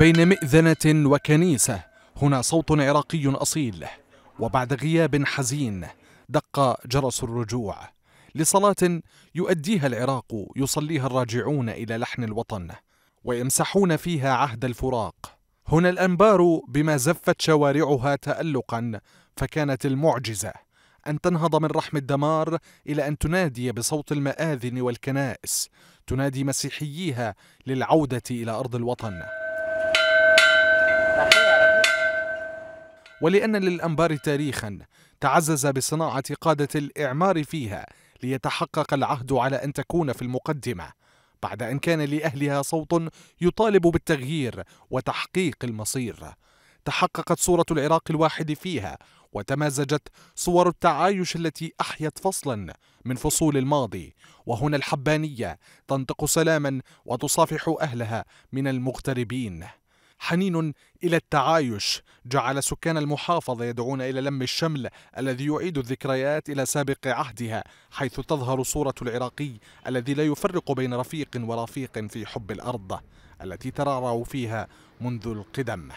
بين مئذنة وكنيسة هنا صوت عراقي أصيل وبعد غياب حزين دق جرس الرجوع لصلاة يؤديها العراق يصليها الراجعون إلى لحن الوطن ويمسحون فيها عهد الفراق هنا الأنبار بما زفت شوارعها تألقا فكانت المعجزة أن تنهض من رحم الدمار إلى أن تنادي بصوت المآذن والكنائس تنادي مسيحييها للعودة إلى أرض الوطن ولأن للأنبار تاريخا تعزز بصناعة قادة الإعمار فيها ليتحقق العهد على أن تكون في المقدمة بعد أن كان لأهلها صوت يطالب بالتغيير وتحقيق المصير تحققت صورة العراق الواحد فيها وتمازجت صور التعايش التي أحيت فصلا من فصول الماضي وهنا الحبانية تنطق سلاما وتصافح أهلها من المغتربين حنين إلى التعايش جعل سكان المحافظة يدعون إلى لم الشمل الذي يعيد الذكريات إلى سابق عهدها حيث تظهر صورة العراقي الذي لا يفرق بين رفيق ورفيق في حب الأرض التي ترعرع فيها منذ القدم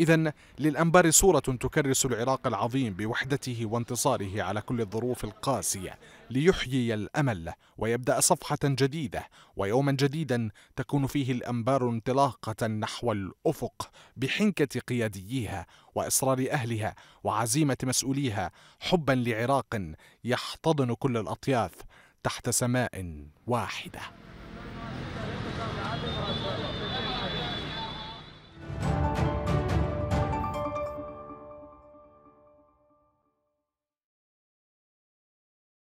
إذا للأنبار صورة تكرس العراق العظيم بوحدته وانتصاره على كل الظروف القاسية ليحيي الأمل ويبدأ صفحة جديدة ويوما جديدا تكون فيه الأنبار انطلاقة نحو الأفق بحنكة قياديها وإصرار أهلها وعزيمة مسؤوليها حبا لعراق يحتضن كل الأطياف تحت سماء واحده